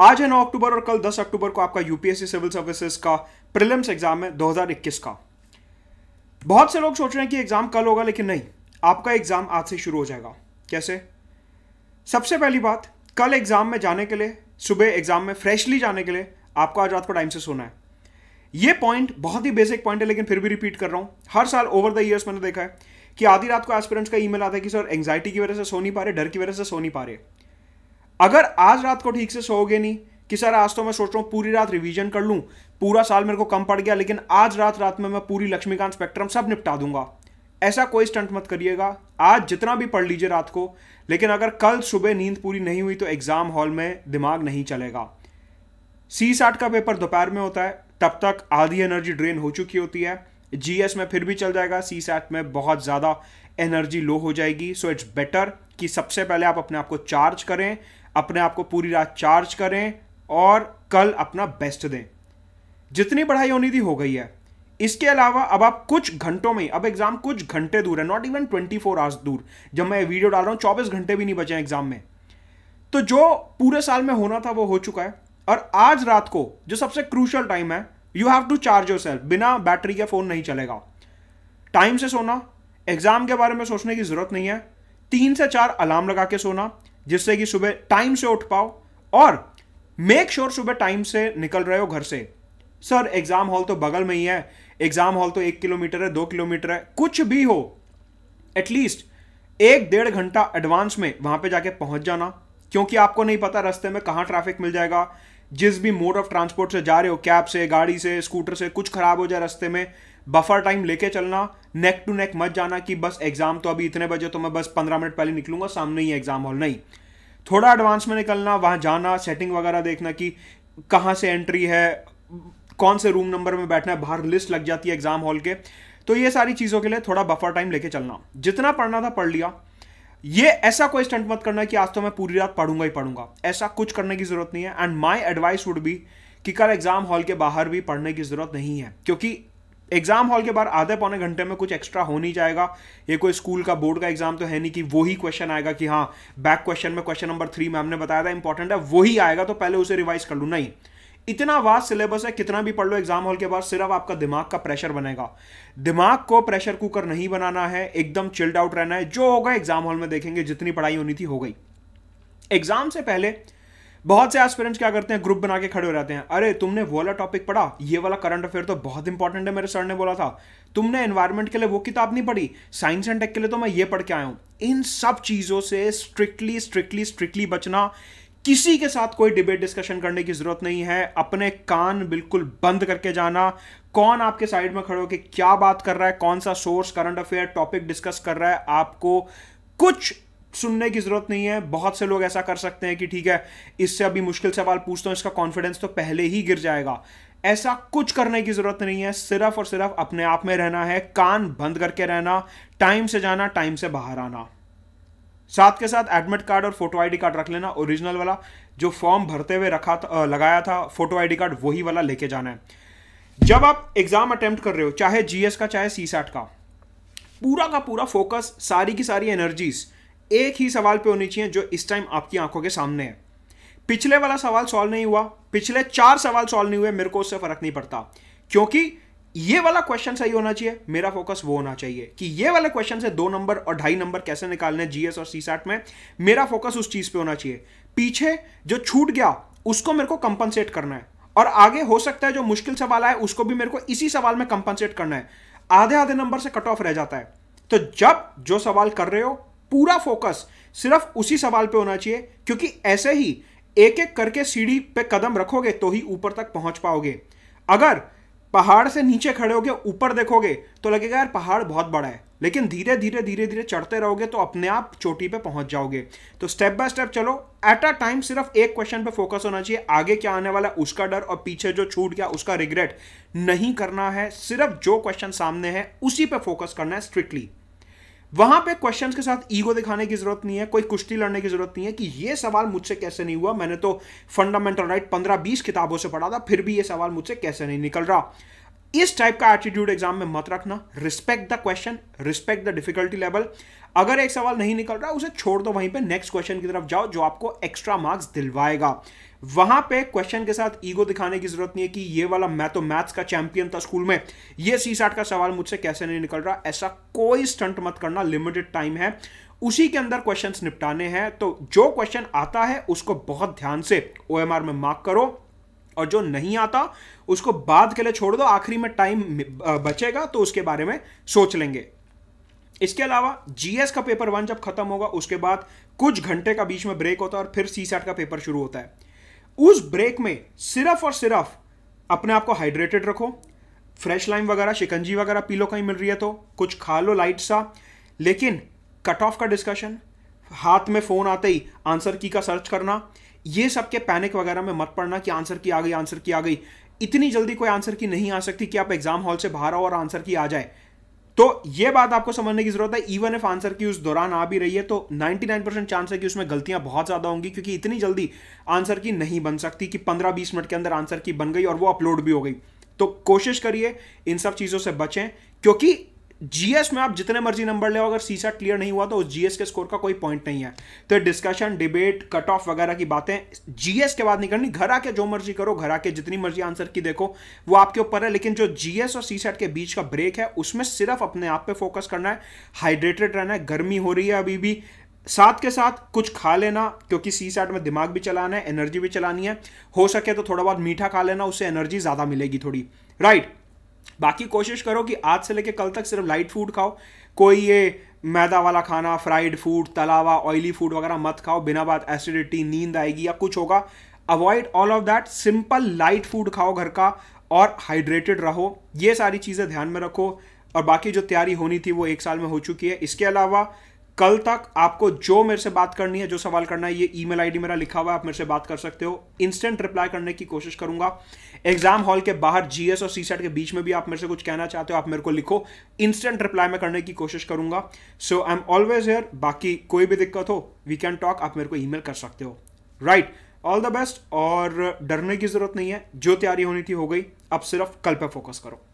आज है 9 अक्टूबर और कल 10 अक्टूबर को आपका यूपीएससी सिविल सर्विसेज का प्रिलिम्स एग्जाम है 2021 का बहुत से लोग सोच रहे हैं कि एग्जाम कल होगा लेकिन नहीं आपका एग्जाम आज से शुरू हो जाएगा कैसे सबसे पहली बात कल एग्जाम में जाने के लिए सुबह एग्जाम में फ्रेशली जाने के लिए आपको आज रात को टाइम से सोना है ये पॉइंट बहुत ही बेसिक पॉइंट है लेकिन फिर भी रिपीट कर रहा हूं हर साल ओवर द ईयर्स मैंने देखा है कि आधी रात को एस्पिरेंट्स का ईमेल आता है कि सर एंग्जाइटी की वजह से सो नहीं पा रहे डर की वजह से सो नहीं पा रहे अगर आज रात को ठीक से सोओगे नहीं कि सर आज तो मैं सोच रहा हूँ पूरी रात रिवीजन कर लूँ पूरा साल मेरे को कम पड़ गया लेकिन आज रात रात में मैं पूरी लक्ष्मीकांत स्पेक्ट्रम सब निपटा दूंगा ऐसा कोई स्टंट मत करिएगा आज जितना भी पढ़ लीजिए रात को लेकिन अगर कल सुबह नींद पूरी नहीं हुई तो एग्ज़ाम हॉल में दिमाग नहीं चलेगा सी साठ का पेपर दोपहर में होता है तब तक आधी एनर्जी ड्रेन हो चुकी होती है जीएस में फिर भी चल जाएगा सी सैट में बहुत ज़्यादा एनर्जी लो हो जाएगी सो इट्स बेटर कि सबसे पहले आप अपने आप को चार्ज करें अपने आप को पूरी रात चार्ज करें और कल अपना बेस्ट दें जितनी पढ़ाई होनी थी हो गई है इसके अलावा अब आप कुछ घंटों में अब एग्जाम कुछ घंटे दूर है not even twenty four hours दूर जब मैं वीडियो डाल रहा हूँ चौबीस घंटे भी नहीं बचे हैं एग्जाम में तो जो पूरे साल में होना था वो हो चुका है और आज रात को जो सबसे क्रूशल टाइम है you have to charge yourself बिना बैटरी के फोन नहीं चलेगा टाइम से सोना एग्जाम के बारे में सोचने की जरूरत नहीं है तीन से चार अलार्म लगा के सोना जिससे कि सुबह टाइम से उठ पाओ और मेक श्योर sure सुबह टाइम से निकल रहे हो घर से सर एग्जाम हॉल तो बगल में ही है एग्जाम हॉल तो एक किलोमीटर है दो किलोमीटर है कुछ भी हो एटलीस्ट एक डेढ़ घंटा एडवांस में वहां पे जाके पहुंच जाना क्योंकि आपको नहीं पता रास्ते में कहाँ ट्रैफिक मिल जाएगा जिस भी मोड ऑफ ट्रांसपोर्ट से जा रहे हो कैब से गाड़ी से स्कूटर से कुछ खराब हो जाए रास्ते में बफर टाइम लेके चलना नेक टू नेक मत जाना कि बस एग्जाम तो अभी इतने बजे तो मैं बस पंद्रह मिनट पहले निकलूंगा सामने ही एग्जाम हॉल नहीं थोड़ा एडवांस में निकलना वहां जाना सेटिंग वगैरह देखना कि कहाँ से एंट्री है कौन से रूम नंबर में बैठना है बाहर लिस्ट लग जाती है एग्जाम हॉल के तो ये सारी चीज़ों के लिए थोड़ा बफर टाइम लेके चलना जितना पढ़ना था पढ़ लिया ये ऐसा कोई स्टंट मत करना कि आज तो मैं पूरी रात पढ़ूंगा ही पढ़ूंगा ऐसा कुछ करने की जरूरत नहीं है and my advice would be कि कल एग्जाम हॉल के बाहर भी पढ़ने की जरूरत नहीं है क्योंकि एग्जाम हॉल के बाहर आधे पौने घंटे में कुछ एक्स्ट्रा हो नहीं जाएगा ये कोई स्कूल का बोर्ड का एग्जाम तो है नहीं कि वही क्वेश्चन आएगा कि हाँ बैक क्वेश्चन में क्वेश्चन नंबर थ्री मैम ने बताया था इंपॉर्टेंट है वही आएगा तो पहले उसे रिवाइज कर लूँ नहीं इतना वास्ट सिलेबस है कितना भी पढ़ लो एग्जाम हॉल के बाद सिर्फ आपका दिमाग का प्रेशर बनेगा दिमाग को प्रेशर कुकर नहीं बनाना है एकदम चिल्ड आउट रहना है जो होगा एग्जाम हॉल में देखेंगे जितनी पढ़ाई होनी थी हो गई एग्जाम से पहले बहुत से एस्पिरेंट्स क्या करते हैं ग्रुप बना के खड़े हो जाते हैं अरे तुमने वो वाला टॉपिक पढ़ा ये वाला करंट अफेयर तो बहुत इंपॉर्टेंट है मेरे सर ने बोला था तुमने एनवायरमेंट के लिए वो किताब नहीं पढ़ी साइंस एंड टेक के लिए तो मैं ये पढ़ के आया हूं इन सब चीज़ों से स्ट्रिक्टली स्ट्रिक्टली स्ट्रिक्टली बचना किसी के साथ कोई डिबेट डिस्कशन करने की जरूरत नहीं है अपने कान बिल्कुल बंद करके जाना कौन आपके साइड में खड़े होकर क्या बात कर रहा है कौन सा source current affair topic discuss कर रहा है आपको कुछ सुनने की जरूरत नहीं है बहुत से लोग ऐसा कर सकते हैं कि ठीक है इससे अभी मुश्किल सवाल पूछता हूं इसका कॉन्फिडेंस तो पहले ही गिर जाएगा ऐसा कुछ करने की जरूरत नहीं है सिर्फ और सिर्फ अपने आप में रहना है कान बंद करके रहना टाइम से जाना टाइम से बाहर आना साथ के साथ एडमिट कार्ड और फोटो आईडी कार्ड रख लेना ओरिजिनल वाला जो फॉर्म भरते हुए रखा था लगाया था फोटो आईडी कार्ड वही वाला लेके जाना है जब आप एग्जाम अटेम्प्ट कर रहे हो चाहे जीएस का चाहे सी का पूरा का पूरा फोकस सारी की सारी एनर्जीज एक ही सवाल पे होनी चाहिए जो इस टाइम आपकी आंखों के सामने है पिछले वाला सवाल सॉल्व नहीं हुआ पिछले चार सवाल सॉल्व नहीं हुए मेरे को उससे फर्क नहीं पड़ता क्योंकि ये वाला क्वेश्चन सही होना चाहिए मेरा फोकस वो होना चाहिए कि ये वाले क्वेश्चन से दो नंबर और ढाई नंबर कैसे निकालने जीएस और सीसैट में मेरा फोकस उस चीज पे होना चाहिए पीछे जो छूट गया उसको मेरे को कंपनसेट करना है और आगे हो सकता है जो मुश्किल सवाल आए उसको भी मेरे को इसी सवाल में कंपनसेट करना है आधे आधे नंबर से कट ऑफ रह जाता है तो जब जो सवाल कर रहे हो पूरा फोकस सिर्फ उसी सवाल पे होना चाहिए क्योंकि ऐसे ही एक एक करके सीढ़ी पे कदम रखोगे तो ही ऊपर तक पहुंच पाओगे अगर पहाड़ से नीचे खड़े होगे ऊपर देखोगे तो लगेगा यार पहाड़ बहुत बड़ा है लेकिन धीरे धीरे धीरे धीरे चढ़ते रहोगे तो अपने आप चोटी पे पहुंच जाओगे तो स्टेप बाय स्टेप चलो एट अ टाइम सिर्फ एक क्वेश्चन पे फोकस होना चाहिए आगे क्या आने वाला है उसका डर और पीछे जो छूट गया उसका रिग्रेट नहीं करना है सिर्फ जो क्वेश्चन सामने है उसी पे फोकस करना है स्ट्रिक्टली वहां पे क्वेश्चंस के साथ ईगो दिखाने की जरूरत नहीं है कोई कुश्ती लड़ने की जरूरत नहीं है कि ये सवाल मुझसे कैसे नहीं हुआ मैंने तो फंडामेंटल राइट पंद्रह बीस किताबों से पढ़ा था फिर भी ये सवाल मुझसे कैसे नहीं निकल रहा इस टाइप का एटीट्यूड एग्जाम में मत रखना respect the question respect the difficulty level अगर एक सवाल नहीं निकल रहा उसे छोड़ दो वहीं पे नेक्स्ट क्वेश्चन की तरफ जाओ जो आपको एक्स्ट्रा मार्क्स दिलवाएगा वहां पे क्वेश्चन के साथ ईगो दिखाने की जरूरत नहीं है कि ये वाला मैं तो मैथ्स का चैंपियन था स्कूल में ये सी का सवाल मुझसे कैसे नहीं निकल रहा ऐसा कोई स्टंट मत करना लिमिटेड टाइम है उसी के अंदर क्वेश्चन निपटाने हैं तो जो क्वेश्चन आता है उसको बहुत ध्यान से ओ में मार्क करो और जो नहीं आता उसको बाद के लिए छोड़ दो आखिरी में टाइम बचेगा तो उसके बारे में सोच लेंगे इसके अलावा जीएस का पेपर वन जब खत्म होगा उसके बाद कुछ घंटे का बीच में ब्रेक होता है और फिर सी का पेपर शुरू होता है उस ब्रेक में सिर्फ और सिर्फ अपने आप को हाइड्रेटेड रखो फ्रेश लाइम वगैरह शिकंजी वगैरह पी लो कहीं मिल रही है तो कुछ खा लो लाइट सा लेकिन कट ऑफ का डिस्कशन हाथ में फ़ोन आते ही आंसर की का सर्च करना ये सब के पैनिक वगैरह में मत पड़ना कि आंसर की आ गई आंसर की आ गई इतनी जल्दी कोई आंसर की नहीं आ सकती कि आप एग्ज़ाम हॉल से बाहर आओ और आंसर की आ जाए तो ये बात आपको समझने की जरूरत है इवन इफ आंसर की उस दौरान आ भी रही है तो 99% चांस है कि उसमें गलतियां बहुत ज्यादा होंगी क्योंकि इतनी जल्दी आंसर की नहीं बन सकती कि 15-20 मिनट के अंदर आंसर की बन गई और वो अपलोड भी हो गई तो कोशिश करिए इन सब चीजों से बचें क्योंकि जीएस में आप जितने मर्जी नंबर ले अगर सीसेट क्लियर नहीं हुआ तो उस जीएस के स्कोर का कोई पॉइंट नहीं है तो डिस्कशन डिबेट कट ऑफ वगैरह की बातें जीएस के बाद नहीं करनी घर आके जो मर्जी करो घर आके जितनी मर्जी आंसर की देखो वो आपके ऊपर है लेकिन जो जीएस और सीसेट के बीच का ब्रेक है उसमें सिर्फ अपने आप पर फोकस करना है हाइड्रेटेड रहना है गर्मी हो रही है अभी भी साथ के साथ कुछ खा लेना क्योंकि सी सेट में दिमाग भी चलाना है एनर्जी भी चलानी है हो सके तो थोड़ा बहुत मीठा खा लेना उससे एनर्जी ज़्यादा मिलेगी थोड़ी राइट बाकी कोशिश करो कि आज से लेकर कल तक सिर्फ लाइट फूड खाओ कोई ये मैदा वाला खाना फ्राइड फूड तलावा ऑयली फूड वगैरह मत खाओ बिना बात एसिडिटी नींद आएगी या कुछ होगा avoid all of that simple light food खाओ घर का और हाइड्रेटेड रहो ये सारी चीज़ें ध्यान में रखो और बाकी जो तैयारी होनी थी वो एक साल में हो चुकी है इसके अलावा कल तक आपको जो मेरे से बात करनी है जो सवाल करना है ये ई मेल मेरा लिखा हुआ है आप मेरे से बात कर सकते हो इंस्टेंट रिप्लाई करने की कोशिश करूंगा एग्जाम हॉल के बाहर जीएस और सी सेट के बीच में भी आप मेरे से कुछ कहना चाहते हो आप मेरे को लिखो इंस्टेंट रिप्लाई में करने की कोशिश करूंगा so I am always here बाकी कोई भी दिक्कत हो वी कैन टॉक आप मेरे को ई कर सकते हो राइट ऑल द बेस्ट और डरने की जरूरत नहीं है जो तैयारी होनी थी हो गई अब सिर्फ कल पर फोकस करो